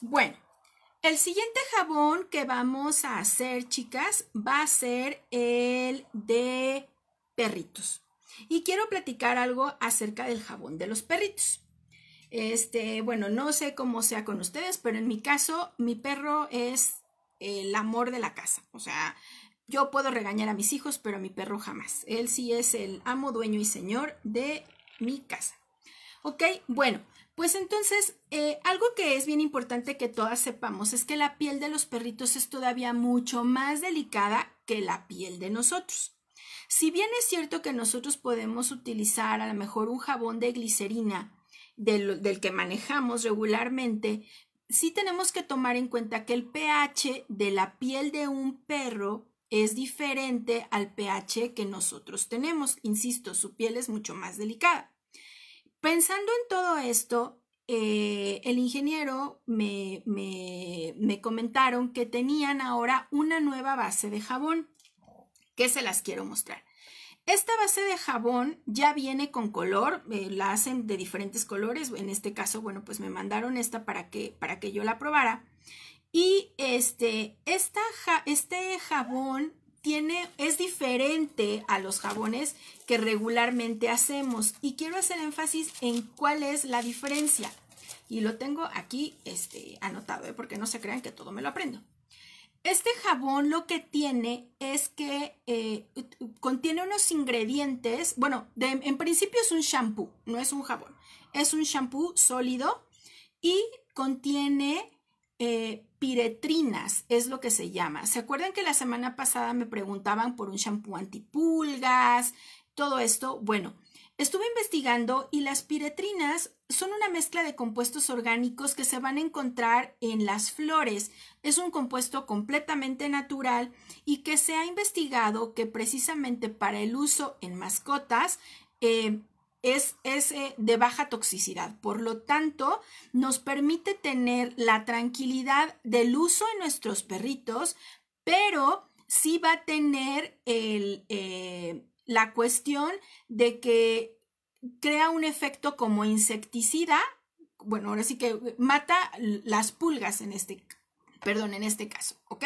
Bueno, el siguiente jabón que vamos a hacer, chicas, va a ser el de perritos. Y quiero platicar algo acerca del jabón de los perritos. Este, bueno, no sé cómo sea con ustedes, pero en mi caso, mi perro es el amor de la casa. O sea, yo puedo regañar a mis hijos, pero mi perro jamás. Él sí es el amo, dueño y señor de mi casa. Ok, bueno, pues entonces, eh, algo que es bien importante que todas sepamos es que la piel de los perritos es todavía mucho más delicada que la piel de nosotros. Si bien es cierto que nosotros podemos utilizar a lo mejor un jabón de glicerina del, del que manejamos regularmente, sí tenemos que tomar en cuenta que el pH de la piel de un perro es diferente al pH que nosotros tenemos. Insisto, su piel es mucho más delicada. Pensando en todo esto, eh, el ingeniero me, comentaron que tenían ahora una nueva base de jabón, que se las quiero mostrar. Esta base de jabón ya viene con color, eh, la hacen de diferentes colores. En este caso, bueno, pues me mandaron esta para que, para que yo la probara. Y este, esta este jabón es diferente a los jabones que regularmente hacemos. Y quiero hacer énfasis en cuál es la diferencia. Y lo tengo aquí este, anotado, ¿eh? porque no se crean que todo me lo aprendo. Este jabón lo que tiene es que eh, contiene unos ingredientes, bueno, en principio es un shampoo, no es un jabón, es un shampoo sólido y contiene eh, piretrinas es lo que se llama. ¿Se acuerdan que la semana pasada me preguntaban por un shampoo antipulgas, todo esto? Bueno, estuve investigando y las piretrinas son una mezcla de compuestos orgánicos que se van a encontrar en las flores. Es un compuesto completamente natural y que se ha investigado que precisamente para el uso en mascotas eh, es, de baja toxicidad. Por lo tanto, nos permite tener la tranquilidad del uso en nuestros perritos, pero sí va a tener eh, la cuestión de que crea un efecto como insecticida. Bueno, ahora sí que mata las pulgas en este, perdón, en este caso, ¿ok?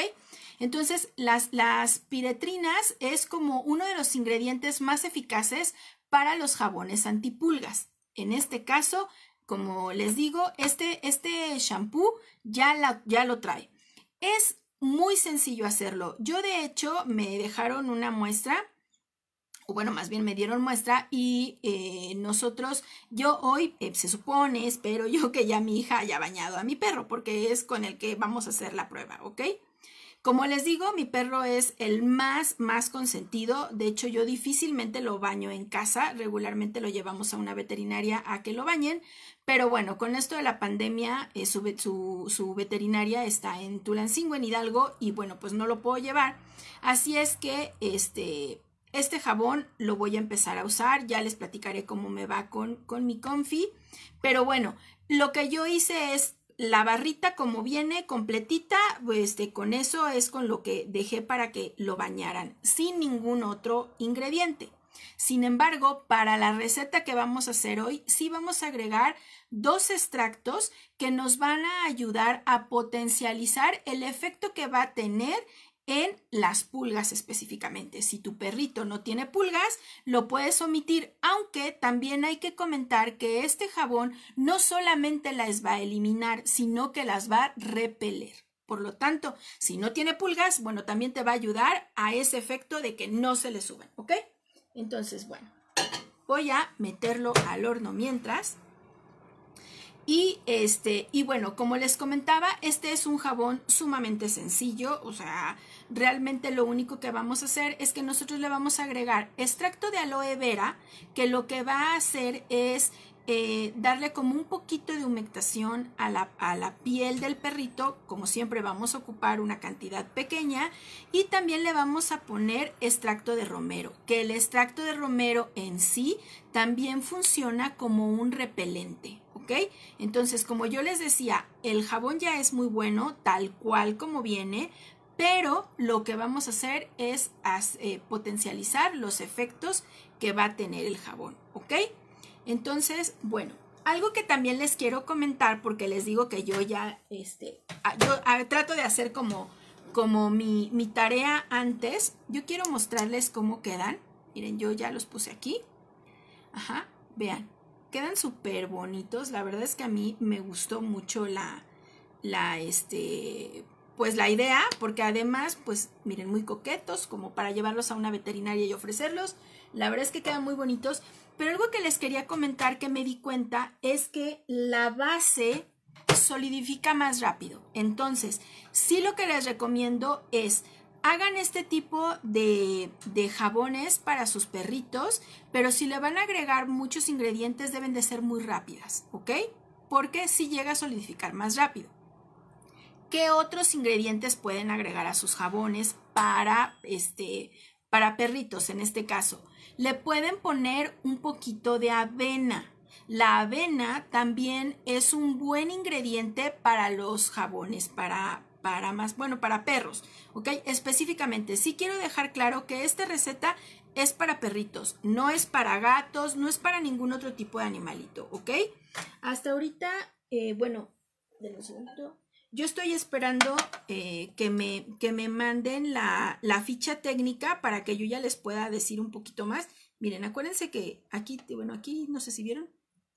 Entonces, las, las piretrinas es como uno de los ingredientes más eficaces para los jabones antipulgas. En este caso, como les digo, este, este shampoo ya, la, ya lo trae. Es muy sencillo hacerlo. Yo de hecho me dejaron una muestra, o bueno, más bien me dieron muestra y eh, nosotros, yo hoy eh, se supone, espero yo que ya mi hija haya bañado a mi perro porque es con el que vamos a hacer la prueba, ¿ok? Como les digo, mi perro es el más, más consentido. De hecho, yo difícilmente lo baño en casa. Regularmente lo llevamos a una veterinaria a que lo bañen. Pero bueno, con esto de la pandemia, eh, su, veterinaria está en Tulancingo, en Hidalgo, y bueno, pues no lo puedo llevar. Así es que este, este jabón lo voy a empezar a usar. Ya les platicaré cómo me va con, con mi confi. Pero bueno, lo que yo hice es la barrita como viene completita, pues, este, con eso es con lo que dejé para que lo bañaran, sin ningún otro ingrediente. Sin embargo, para la receta que vamos a hacer hoy, sí vamos a agregar dos extractos que nos van a ayudar a potencializar el efecto que va a tener en las pulgas específicamente. Si tu perrito no tiene pulgas, lo puedes omitir, aunque también hay que comentar que este jabón no solamente las va a eliminar, sino que las va a repeler. Por lo tanto, si no tiene pulgas, bueno, también te va a ayudar a ese efecto de que no se le suben, ¿ok? Entonces, bueno, voy a meterlo al horno mientras. Y este, y bueno, como les comentaba, este es un jabón sumamente sencillo, o sea, realmente lo único que vamos a hacer es que nosotros le vamos a agregar extracto de aloe vera, que lo que va a hacer es eh, darle como un poquito de humectación a la, piel del perrito, como siempre vamos a ocupar una cantidad pequeña, y también le vamos a poner extracto de romero, que el extracto de romero en sí también funciona como un repelente. ¿ok? Entonces, como yo les decía, el jabón ya es muy bueno, tal cual como viene, pero lo que vamos a hacer es eh, potencializar los efectos que va a tener el jabón, ¿ok? Entonces, bueno, algo que también les quiero comentar, porque les digo que yo ya, este, yo trato de hacer como, como mi, mi tarea antes, yo quiero mostrarles cómo quedan, miren, yo ya los puse aquí, ajá, vean, quedan súper bonitos. La verdad es que a mí me gustó mucho la, la, este, pues la idea, porque además, pues miren, muy coquetos, como para llevarlos a una veterinaria y ofrecerlos. La verdad es que quedan muy bonitos. Pero algo que les quería comentar que me di cuenta es que la base solidifica más rápido. Entonces, sí lo que les recomiendo es hagan este tipo de, jabones para sus perritos, pero si le van a agregar muchos ingredientes deben de ser muy rápidas, ¿ok? Porque si llega a solidificar más rápido. ¿Qué otros ingredientes pueden agregar a sus jabones para, este, para perritos en este caso? Le pueden poner un poquito de avena. La avena también es un buen ingrediente para los jabones, para, para más, bueno, para perros, ¿ok? Específicamente, sí quiero dejar claro que esta receta es para perritos, no es para gatos, no es para ningún otro tipo de animalito, ¿ok? Hasta ahorita, eh, bueno, de Yo estoy esperando eh, que, me, que me manden la, la, ficha técnica para que yo ya les pueda decir un poquito más. Miren, acuérdense que aquí, bueno, aquí no sé si vieron,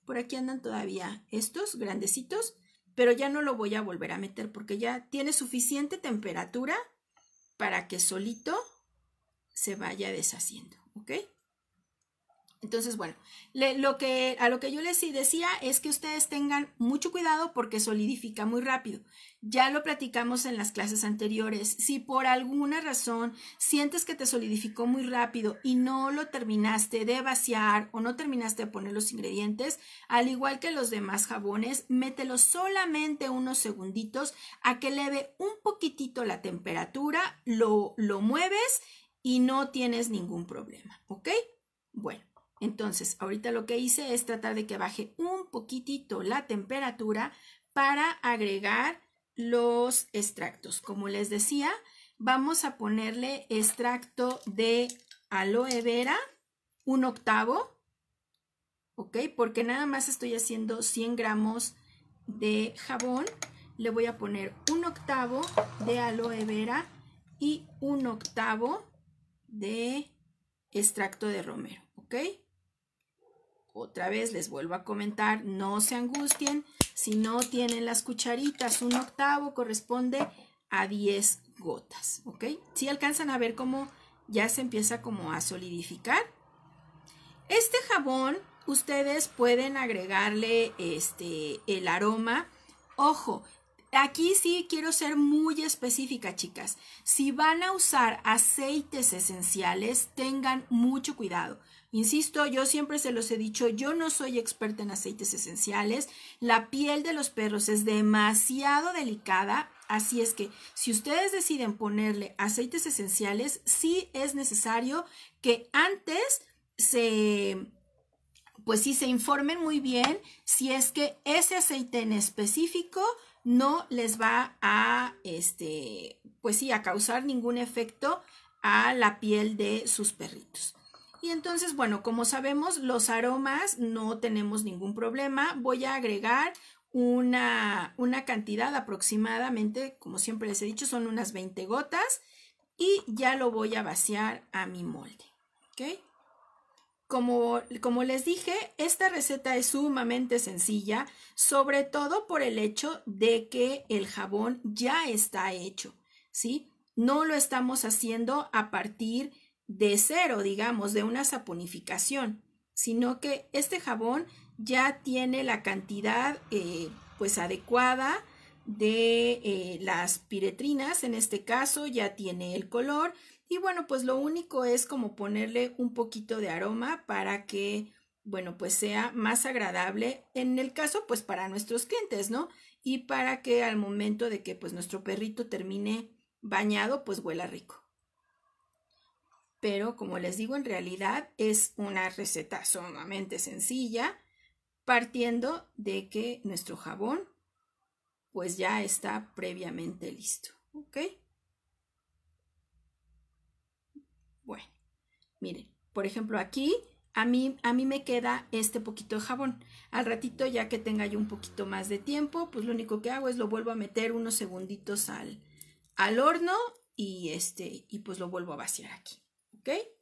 por aquí andan todavía estos grandecitos pero ya no lo voy a volver a meter porque ya tiene suficiente temperatura para que solito se vaya deshaciendo, ¿ok? Entonces, bueno, lo que, a lo que yo les decía es que ustedes tengan mucho cuidado porque solidifica muy rápido. Ya lo platicamos en las clases anteriores. Si por alguna razón sientes que te solidificó muy rápido y no lo terminaste de vaciar o no terminaste de poner los ingredientes, al igual que los demás jabones, mételo solamente unos segunditos a que leve un poquitito la temperatura, lo, lo mueves y no tienes ningún problema, ¿ok? Bueno. Entonces, ahorita lo que hice es tratar de que baje un poquitito la temperatura para agregar los extractos. Como les decía, vamos a ponerle extracto de aloe vera, un octavo, ¿ok? Porque nada más estoy haciendo 100 gramos de jabón. Le voy a poner un octavo de aloe vera y un octavo de extracto de romero, ¿ok? Otra vez les vuelvo a comentar, no se angustien si no tienen las cucharitas. Un octavo corresponde a 10 gotas, ¿ok? Si alcanzan a ver cómo ya se empieza como a solidificar. Este jabón ustedes pueden agregarle este el aroma. Ojo, aquí sí quiero ser muy específica, chicas. Si van a usar aceites esenciales, tengan mucho cuidado. Insisto, yo siempre se los he dicho, yo no soy experta en aceites esenciales. La piel de los perros es demasiado delicada, así es que si ustedes deciden ponerle aceites esenciales, sí es necesario que antes se pues sí se informen muy bien si es que ese aceite en específico no les va a este pues sí a causar ningún efecto a la piel de sus perritos. Y entonces, bueno, como sabemos, los aromas no tenemos ningún problema. Voy a agregar una, cantidad aproximadamente, como siempre les he dicho, son unas 20 gotas y ya lo voy a vaciar a mi molde. ¿ok? Como, como, les dije, esta receta es sumamente sencilla, sobre todo por el hecho de que el jabón ya está hecho, ¿sí? No lo estamos haciendo a partir de cero, digamos, de una saponificación, sino que este jabón ya tiene la cantidad eh, pues adecuada de eh, las piretrinas, en este caso ya tiene el color y bueno, pues lo único es como ponerle un poquito de aroma para que bueno, pues sea más agradable en el caso pues para nuestros clientes, ¿no? Y para que al momento de que pues nuestro perrito termine bañado, pues huela rico pero como les digo, en realidad es una receta sumamente sencilla, partiendo de que nuestro jabón pues ya está previamente listo, ¿ok? Bueno, miren, por ejemplo aquí a mí, a mí me queda este poquito de jabón. Al ratito ya que tenga yo un poquito más de tiempo, pues lo único que hago es lo vuelvo a meter unos segunditos al, al horno y, este, y pues lo vuelvo a vaciar aquí. Okay